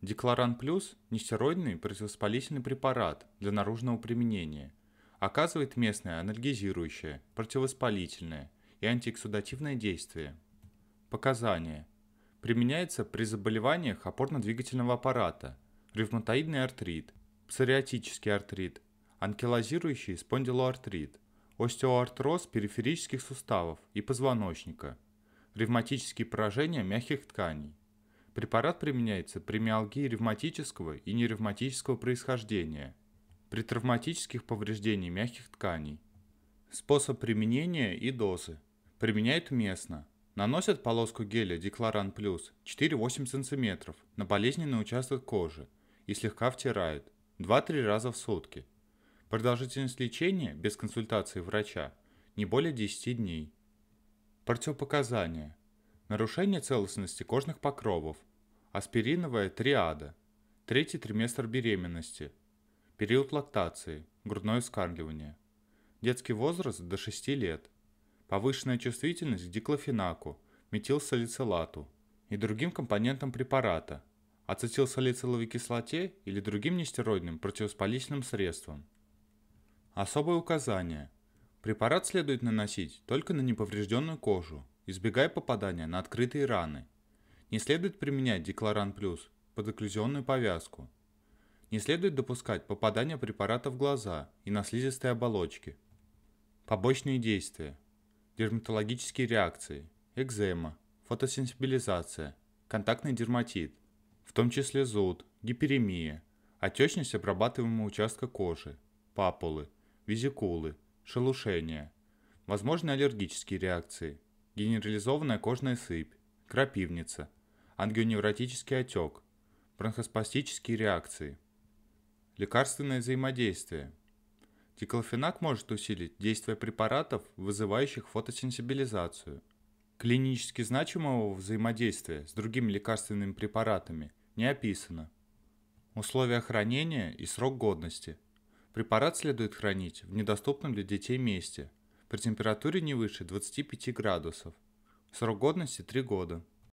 Декларан Плюс – нестероидный противовоспалительный препарат для наружного применения. Оказывает местное анальгезирующее, противовоспалительное и антиэксудативное действие. Показания. Применяется при заболеваниях опорно-двигательного аппарата, ревматоидный артрит, псориатический артрит, анкилозирующий спондилоартрит, остеоартроз периферических суставов и позвоночника, ревматические поражения мягких тканей, Препарат применяется при миалгии ревматического и неревматического происхождения, при травматических повреждениях мягких тканей. Способ применения и дозы. Применяют местно. Наносят полоску геля Декларан Плюс 4-8 см на болезненный участок кожи и слегка втирают 2-3 раза в сутки. Продолжительность лечения без консультации врача не более 10 дней. Противопоказания. Нарушение целостности кожных покровов, аспириновая триада, третий триместр беременности, период лактации, грудное вскармливание, детский возраст до 6 лет, повышенная чувствительность к диклофенаку, метилсалицилату и другим компонентам препарата, ацетилсалициловой кислоте или другим нестероидным противовоспалительным средством. Особое указание. Препарат следует наносить только на неповрежденную кожу, избегая попадания на открытые раны – не следует применять Декларан Плюс под окклюзионную повязку. Не следует допускать попадания препарата в глаза и на слизистые оболочки. Побочные действия. Дерматологические реакции. Экзема. Фотосенсибилизация. Контактный дерматит. В том числе зуд, гиперемия. Отечность обрабатываемого участка кожи. Папулы. Визикулы. Шелушение. возможные аллергические реакции. Генерализованная кожная сыпь. Крапивница – ангионевротический отек, бронхоспастические реакции. Лекарственное взаимодействие. Диклофенак может усилить действие препаратов, вызывающих фотосенсибилизацию. Клинически значимого взаимодействия с другими лекарственными препаратами не описано. Условия хранения и срок годности. Препарат следует хранить в недоступном для детей месте при температуре не выше 25 градусов. Срок годности 3 года.